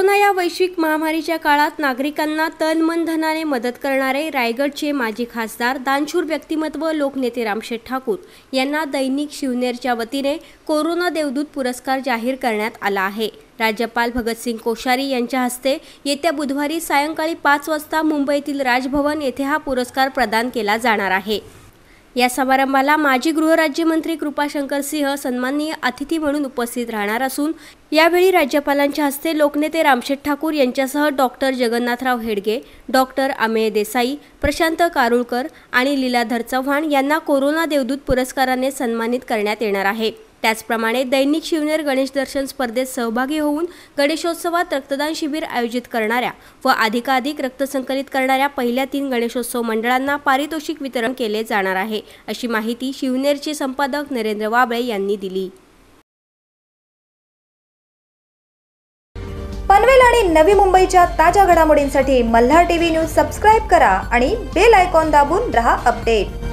corona या वैश्विक महामारीच्या काळात नागरिकांना तन मन धनाने मदत करणारे रायगडचे माजी खासदार दानशूर व्यक्तिमत्व लोकनेते रामशेठ ठाकूर यांना दैनिक शिवनेरच्या वतीने कोरोना देवदूत पुरस्कार जाहीर करण्यात आला आहे राज्यपाल भगतसिंग कोश्यारी यांच्या हस्ते येत्या बुधवारी सायंकाळी पाच वाजता मुंबईतील राजभवन येथे हा पुरस्कार प्रदान केला जाणार आहे या समारंभाला माजी गृहराज्यमंत्री कृपाशंकर सिंह सन्माननीय अतिथी म्हणून उपस्थित राहणार असून यावेळी राज्यपालांच्या हस्ते लोकनेते रामशेठ ठाकूर यांच्यासह डॉक्टर जगन्नाथराव हेडगे डॉक्टर अमेय देसाई प्रशांत कारुळकर आणि लीलाधर चव्हाण यांना कोरोना देवदूत पुरस्काराने सन्मानित करण्यात येणार आहे त्याचप्रमाणे दैनिक शिवनेर गणेश दर्शन स्पर्धेत सहभागी होऊन गणेशोत्सवात रक्तदान शिबिर आयोजित करणाऱ्या व अधिकाधिक रक्त संकलित करणाऱ्या पहिल्या तीन गणेशोत्सव मंडळांना पारितोषिक वितरण केले जाणार आहे अशी माहिती शिवनेरचे संपादक नरेंद्र वाबळे यांनी दिली पनवेल आणि नवी मुंबईच्या ताज्या घडामोडींसाठी मल्हार टीव्ही न्यूज सबस्क्राईब करा आणि बेल आयकॉन दाबून रहा अपडेट